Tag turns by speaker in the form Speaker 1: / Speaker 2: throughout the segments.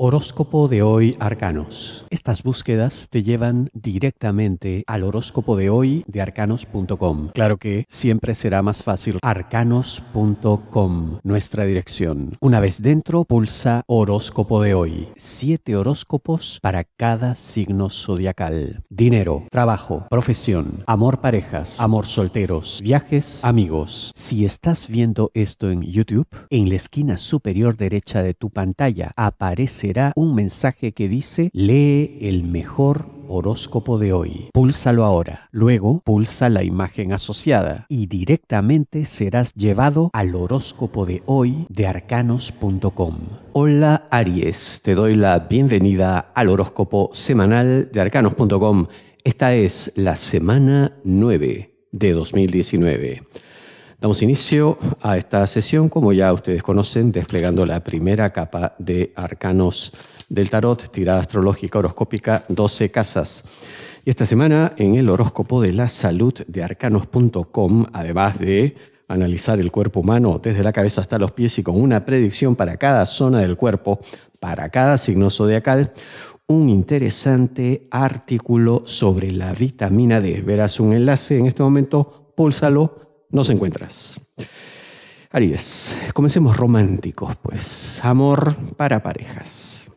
Speaker 1: Horóscopo de hoy Arcanos. Estas búsquedas te llevan directamente al horóscopo de hoy de arcanos.com. Claro que siempre será más fácil arcanos.com, nuestra dirección. Una vez dentro, pulsa horóscopo de hoy. Siete horóscopos para cada signo zodiacal. Dinero, trabajo, profesión, amor parejas, amor solteros, viajes, amigos. Si estás viendo esto en YouTube, en la esquina superior derecha de tu pantalla aparece Será un mensaje que dice lee el mejor horóscopo de hoy. Púlsalo ahora. Luego pulsa la imagen asociada y directamente serás llevado al horóscopo de hoy de arcanos.com. Hola Aries, te doy la bienvenida al horóscopo semanal de arcanos.com. Esta es la semana 9 de 2019. Damos inicio a esta sesión, como ya ustedes conocen, desplegando la primera capa de arcanos del tarot, tirada astrológica horoscópica 12 casas. Y esta semana, en el horóscopo de la salud de arcanos.com, además de analizar el cuerpo humano desde la cabeza hasta los pies y con una predicción para cada zona del cuerpo, para cada signo zodiacal, un interesante artículo sobre la vitamina D. Verás un enlace en este momento, púlsalo nos encuentras. Aries, comencemos románticos, pues. Amor para parejas.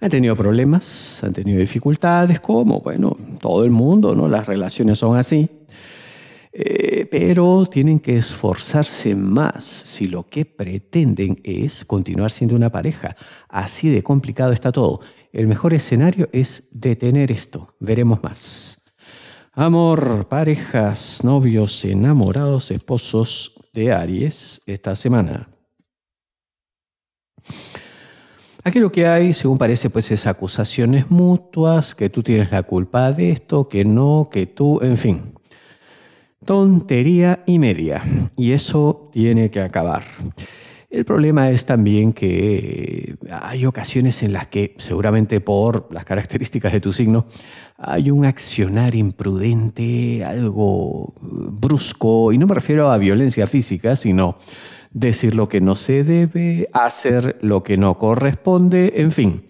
Speaker 1: Han tenido problemas, han tenido dificultades, como, bueno, todo el mundo, ¿no? Las relaciones son así. Eh, pero tienen que esforzarse más si lo que pretenden es continuar siendo una pareja. Así de complicado está todo. El mejor escenario es detener esto. Veremos más. Amor, parejas, novios, enamorados, esposos de Aries esta semana. Aquí lo que hay, según parece, pues es acusaciones mutuas, que tú tienes la culpa de esto, que no, que tú, en fin. Tontería y media. Y eso tiene que acabar. El problema es también que eh, hay ocasiones en las que, seguramente por las características de tu signo, hay un accionar imprudente, algo eh, brusco, y no me refiero a violencia física, sino decir lo que no se debe, hacer lo que no corresponde, en fin.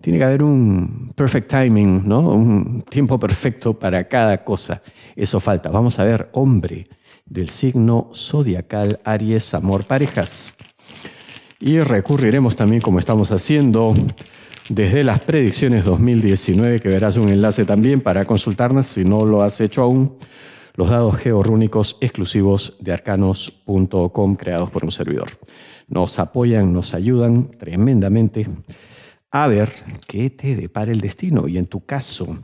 Speaker 1: Tiene que haber un perfect timing, ¿no? Un tiempo perfecto para cada cosa. Eso falta. Vamos a ver, hombre del signo zodiacal Aries Amor Parejas. Y recurriremos también, como estamos haciendo, desde las predicciones 2019, que verás un enlace también para consultarnos si no lo has hecho aún, los dados georrúnicos exclusivos de arcanos.com creados por un servidor. Nos apoyan, nos ayudan tremendamente a ver qué te depara el destino. Y en tu caso,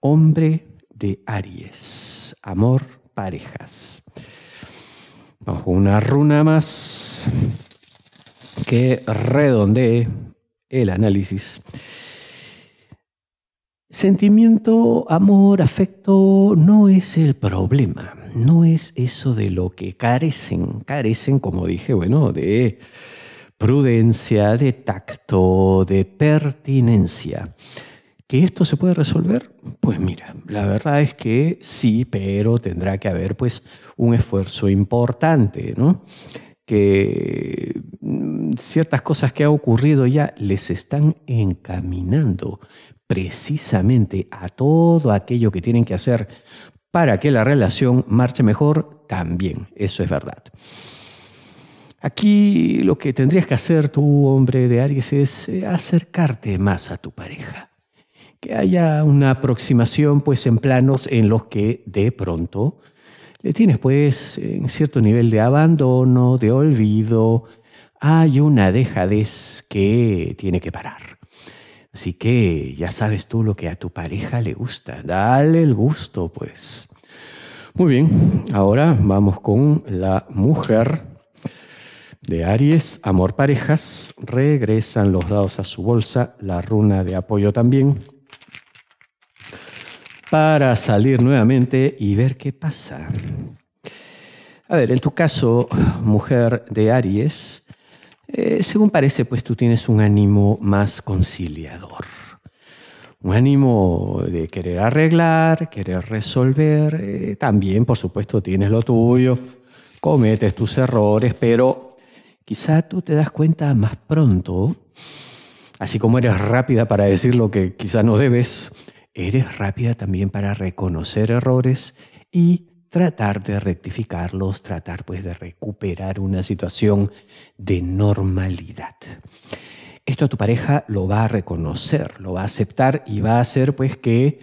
Speaker 1: hombre de Aries, amor parejas. una runa más que redondee el análisis. Sentimiento, amor, afecto no es el problema, no es eso de lo que carecen. Carecen, como dije, bueno, de prudencia, de tacto, de pertinencia. ¿Que esto se puede resolver? Pues mira, la verdad es que sí, pero tendrá que haber pues un esfuerzo importante, ¿no? Que mm, ciertas cosas que han ocurrido ya les están encaminando precisamente a todo aquello que tienen que hacer para que la relación marche mejor también, eso es verdad. Aquí lo que tendrías que hacer tú, hombre de Aries, es eh, acercarte más a tu pareja que haya una aproximación pues en planos en los que de pronto le tienes pues en cierto nivel de abandono, de olvido, hay una dejadez que tiene que parar. Así que ya sabes tú lo que a tu pareja le gusta, dale el gusto pues. Muy bien, ahora vamos con la mujer de Aries, amor parejas, regresan los dados a su bolsa, la runa de apoyo también para salir nuevamente y ver qué pasa. A ver, en tu caso, mujer de Aries, eh, según parece, pues tú tienes un ánimo más conciliador. Un ánimo de querer arreglar, querer resolver. Eh, también, por supuesto, tienes lo tuyo, cometes tus errores, pero quizá tú te das cuenta más pronto, así como eres rápida para decir lo que quizá no debes, Eres rápida también para reconocer errores y tratar de rectificarlos, tratar pues de recuperar una situación de normalidad. Esto tu pareja lo va a reconocer, lo va a aceptar y va a hacer pues que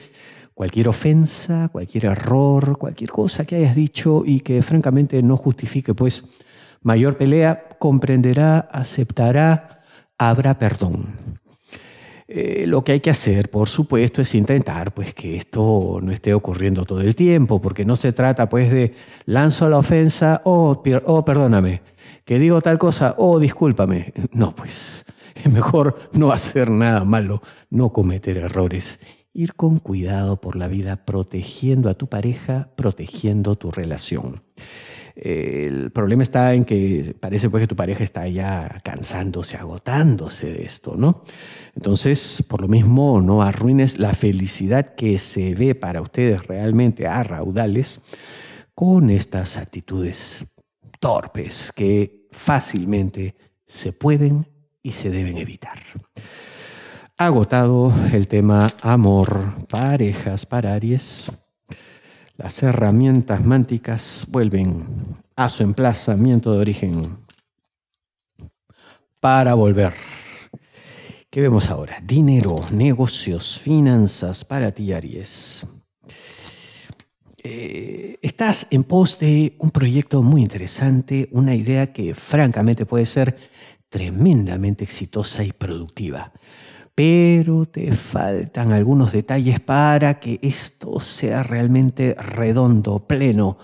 Speaker 1: cualquier ofensa, cualquier error, cualquier cosa que hayas dicho y que francamente no justifique pues mayor pelea, comprenderá, aceptará, habrá perdón. Eh, lo que hay que hacer, por supuesto, es intentar pues, que esto no esté ocurriendo todo el tiempo, porque no se trata pues, de lanzo la ofensa, o oh perdóname, que digo tal cosa, oh, discúlpame. No, pues es mejor no hacer nada malo, no cometer errores. Ir con cuidado por la vida, protegiendo a tu pareja, protegiendo tu relación el problema está en que parece pues que tu pareja está ya cansándose, agotándose de esto, ¿no? Entonces, por lo mismo, no arruines la felicidad que se ve para ustedes realmente a raudales con estas actitudes torpes que fácilmente se pueden y se deben evitar. Agotado el tema amor, parejas para Aries las herramientas mánticas vuelven a su emplazamiento de origen para volver. ¿Qué vemos ahora? Dinero, negocios, finanzas para ti, Aries. Eh, estás en pos de un proyecto muy interesante, una idea que francamente puede ser tremendamente exitosa y productiva pero te faltan algunos detalles para que esto sea realmente redondo, pleno,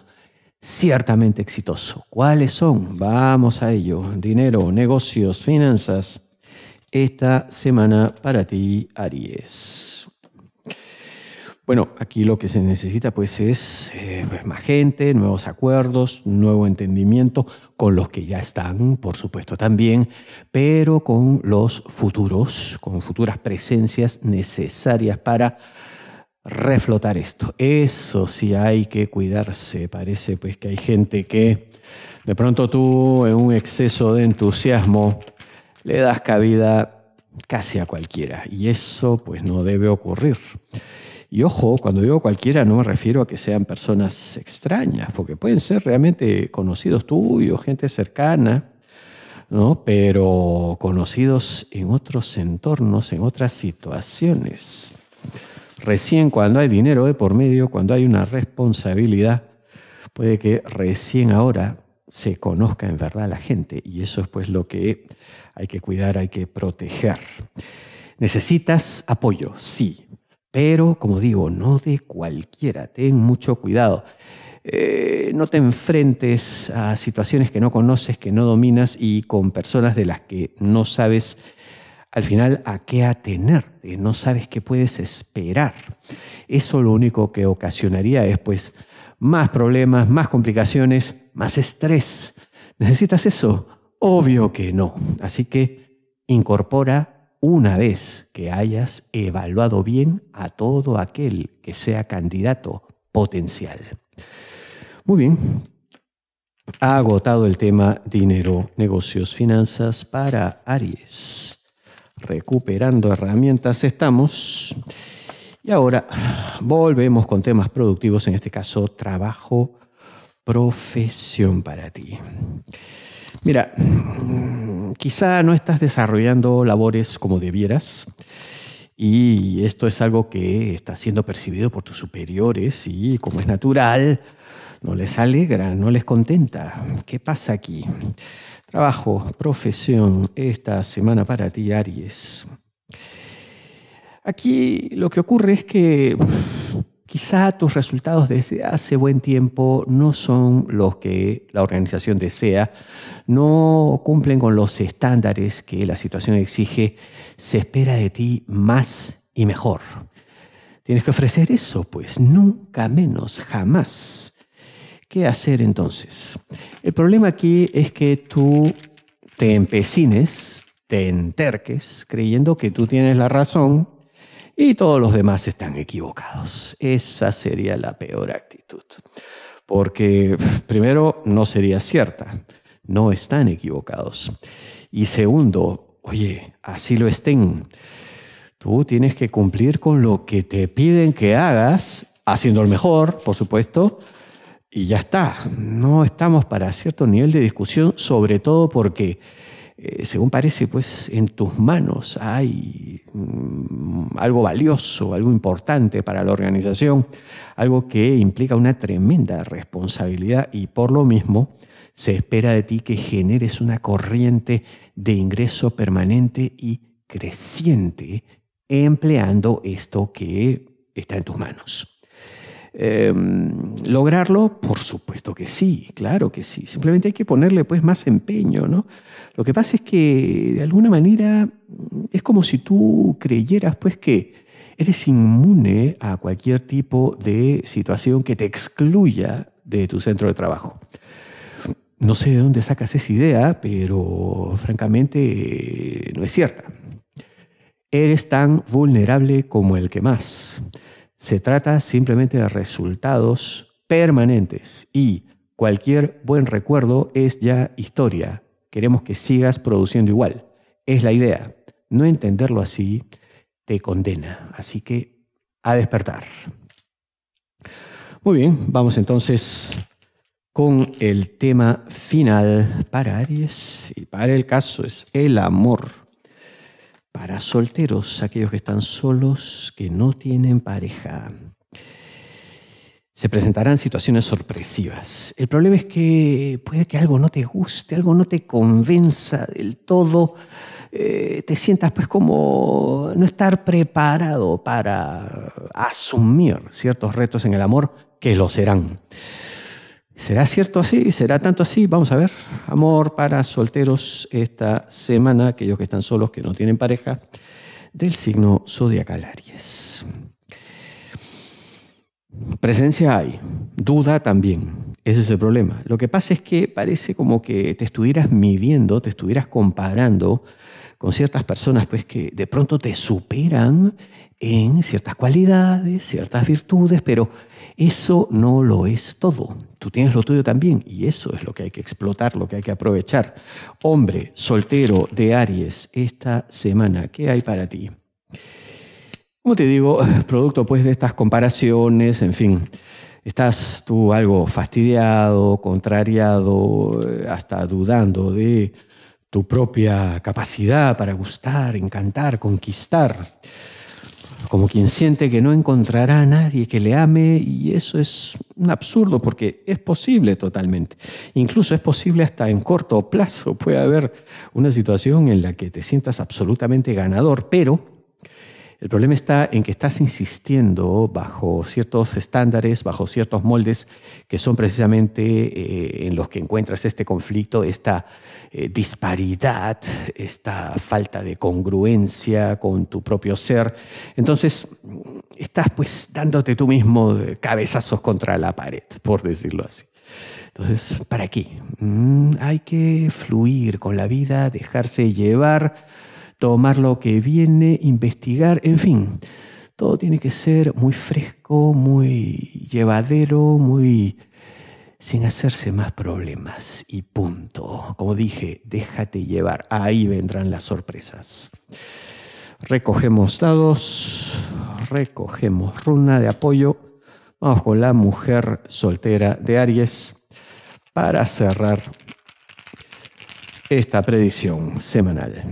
Speaker 1: ciertamente exitoso. ¿Cuáles son? Vamos a ello. Dinero, negocios, finanzas. Esta semana para ti, Aries. Bueno, aquí lo que se necesita pues es eh, más gente, nuevos acuerdos, nuevo entendimiento con los que ya están, por supuesto también, pero con los futuros, con futuras presencias necesarias para reflotar esto. Eso sí hay que cuidarse. Parece pues que hay gente que de pronto tú en un exceso de entusiasmo le das cabida casi a cualquiera y eso pues no debe ocurrir. Y ojo, cuando digo cualquiera no me refiero a que sean personas extrañas, porque pueden ser realmente conocidos tuyos, gente cercana, ¿no? pero conocidos en otros entornos, en otras situaciones. Recién cuando hay dinero de por medio, cuando hay una responsabilidad, puede que recién ahora se conozca en verdad la gente y eso es pues lo que hay que cuidar, hay que proteger. Necesitas apoyo, sí, pero, como digo, no de cualquiera, ten mucho cuidado. Eh, no te enfrentes a situaciones que no conoces, que no dominas y con personas de las que no sabes al final a qué atenerte, no sabes qué puedes esperar. Eso lo único que ocasionaría es pues, más problemas, más complicaciones, más estrés. ¿Necesitas eso? Obvio que no. Así que incorpora una vez que hayas evaluado bien a todo aquel que sea candidato potencial. Muy bien, ha agotado el tema dinero, negocios, finanzas para Aries. Recuperando herramientas estamos. Y ahora volvemos con temas productivos, en este caso trabajo, profesión para ti. Mira, quizá no estás desarrollando labores como debieras. Y esto es algo que está siendo percibido por tus superiores y como es natural, no les alegra, no les contenta. ¿Qué pasa aquí? Trabajo, profesión, esta semana para ti, Aries. Aquí lo que ocurre es que quizá tus resultados desde hace buen tiempo no son los que la organización desea, no cumplen con los estándares que la situación exige, se espera de ti más y mejor. Tienes que ofrecer eso, pues nunca menos, jamás. ¿Qué hacer entonces? El problema aquí es que tú te empecines, te enterques, creyendo que tú tienes la razón y todos los demás están equivocados. Esa sería la peor actitud, porque primero no sería cierta, no están equivocados. Y segundo, oye, así lo estén. Tú tienes que cumplir con lo que te piden que hagas, haciendo el mejor, por supuesto, y ya está. No estamos para cierto nivel de discusión, sobre todo porque eh, según parece, pues en tus manos hay mm, algo valioso, algo importante para la organización, algo que implica una tremenda responsabilidad y por lo mismo se espera de ti que generes una corriente de ingreso permanente y creciente empleando esto que está en tus manos. Em, lograrlo? Por supuesto que sí, claro que sí. Simplemente hay que ponerle pues más empeño, ¿no? Lo que pasa es que de alguna manera es como si tú creyeras pues que eres inmune a cualquier tipo de situación que te excluya de tu centro de trabajo. No sé de dónde sacas esa idea, pero francamente no es cierta. Eres tan vulnerable como el que más. Se trata simplemente de resultados permanentes y cualquier buen recuerdo es ya historia. Queremos que sigas produciendo igual. Es la idea. No entenderlo así te condena. Así que a despertar. Muy bien, vamos entonces con el tema final para Aries y para el caso es el amor para solteros, aquellos que están solos, que no tienen pareja. Se presentarán situaciones sorpresivas. El problema es que puede que algo no te guste, algo no te convenza del todo, eh, te sientas pues como no estar preparado para asumir ciertos retos en el amor que lo serán. ¿Será cierto así? ¿Será tanto así? Vamos a ver. Amor para solteros esta semana, aquellos que están solos, que no tienen pareja, del signo zodiacal Aries. Presencia hay, duda también. Ese es el problema. Lo que pasa es que parece como que te estuvieras midiendo, te estuvieras comparando con ciertas personas, pues que de pronto te superan en ciertas cualidades, ciertas virtudes, pero eso no lo es todo. Tú tienes lo tuyo también y eso es lo que hay que explotar, lo que hay que aprovechar. Hombre soltero de Aries, esta semana, ¿qué hay para ti? como te digo, producto pues de estas comparaciones, en fin, estás tú algo fastidiado, contrariado, eh, hasta dudando de tu propia capacidad para gustar, encantar, conquistar, como quien siente que no encontrará a nadie que le ame y eso es un absurdo porque es posible totalmente. Incluso es posible hasta en corto plazo, puede haber una situación en la que te sientas absolutamente ganador, pero el problema está en que estás insistiendo bajo ciertos estándares, bajo ciertos moldes, que son precisamente eh, en los que encuentras este conflicto, esta eh, disparidad, esta falta de congruencia con tu propio ser. Entonces, estás pues dándote tú mismo cabezazos contra la pared, por decirlo así. Entonces, ¿para aquí, mm, hay que fluir con la vida, dejarse llevar tomar lo que viene, investigar, en fin. Todo tiene que ser muy fresco, muy llevadero, muy sin hacerse más problemas y punto. Como dije, déjate llevar, ahí vendrán las sorpresas. Recogemos dados, recogemos runa de apoyo. Vamos con la mujer soltera de Aries para cerrar esta predicción semanal.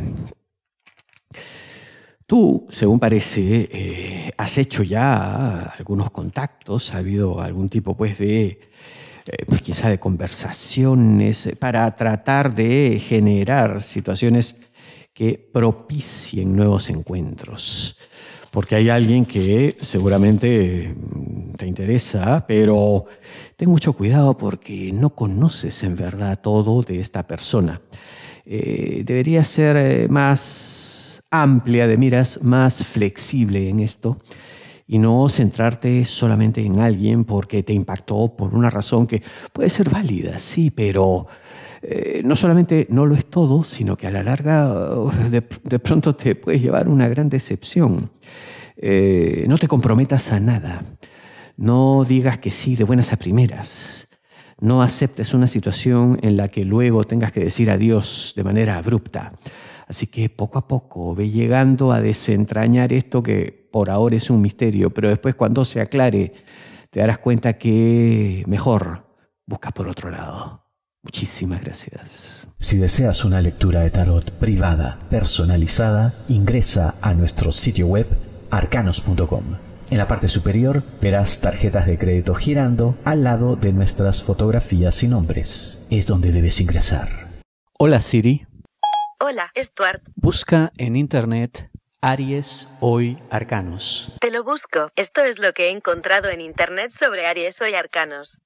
Speaker 1: Tú, según parece, eh, has hecho ya algunos contactos, ha habido algún tipo pues de, eh, pues, quizá de conversaciones para tratar de generar situaciones que propicien nuevos encuentros. Porque hay alguien que seguramente mm, te interesa, pero ten mucho cuidado porque no conoces en verdad todo de esta persona. Eh, debería ser más amplia, de miras más flexible en esto y no centrarte solamente en alguien porque te impactó por una razón que puede ser válida, sí, pero eh, no solamente no lo es todo, sino que a la larga oh, de, pronto te puede llevar una gran decepción. Eh, no te comprometas a nada, no digas que sí de buenas a primeras. No aceptes una situación en la que luego tengas que decir adiós de manera abrupta. Así que poco a poco ve llegando a desentrañar esto que por ahora es un misterio, pero después cuando se aclare te darás cuenta que mejor busca por otro lado. Muchísimas gracias. Si deseas una lectura de tarot privada, personalizada, ingresa a nuestro sitio web arcanos.com. En la parte superior verás tarjetas de crédito girando al lado de nuestras fotografías y nombres. Es donde debes ingresar. Hola Siri. Hola, Stuart. Busca en Internet Aries Hoy Arcanos. Te lo busco. Esto es lo que he encontrado en Internet sobre Aries Hoy Arcanos.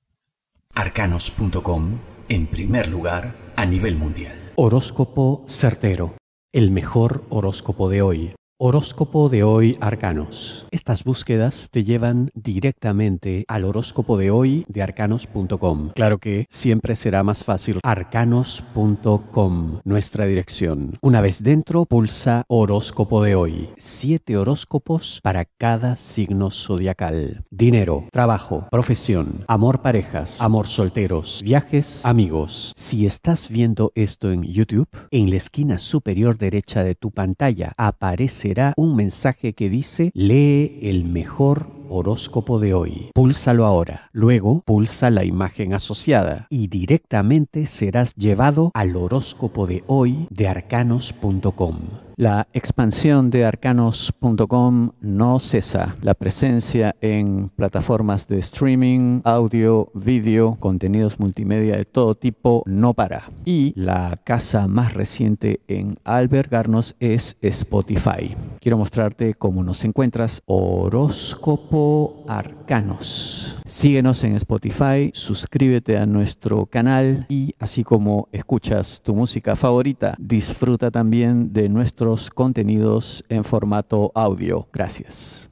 Speaker 1: Arcanos.com, en primer lugar, a nivel mundial. Horóscopo certero. El mejor horóscopo de hoy. Horóscopo de hoy Arcanos. Estas búsquedas te llevan directamente al horóscopo de hoy de arcanos.com. Claro que siempre será más fácil arcanos.com, nuestra dirección. Una vez dentro, pulsa horóscopo de hoy. Siete horóscopos para cada signo zodiacal. Dinero, trabajo, profesión, amor parejas, amor solteros, viajes, amigos. Si estás viendo esto en YouTube, en la esquina superior derecha de tu pantalla aparece será un mensaje que dice lee el mejor horóscopo de hoy. Púlsalo ahora. Luego pulsa la imagen asociada y directamente serás llevado al horóscopo de hoy de arcanos.com. La expansión de arcanos.com no cesa. La presencia en plataformas de streaming, audio, vídeo, contenidos multimedia de todo tipo no para. Y la casa más reciente en albergarnos es Spotify. Quiero mostrarte cómo nos encuentras. Horóscopo Arcanos. Síguenos en Spotify, suscríbete a nuestro canal y así como escuchas tu música favorita, disfruta también de nuestros contenidos en formato audio. Gracias.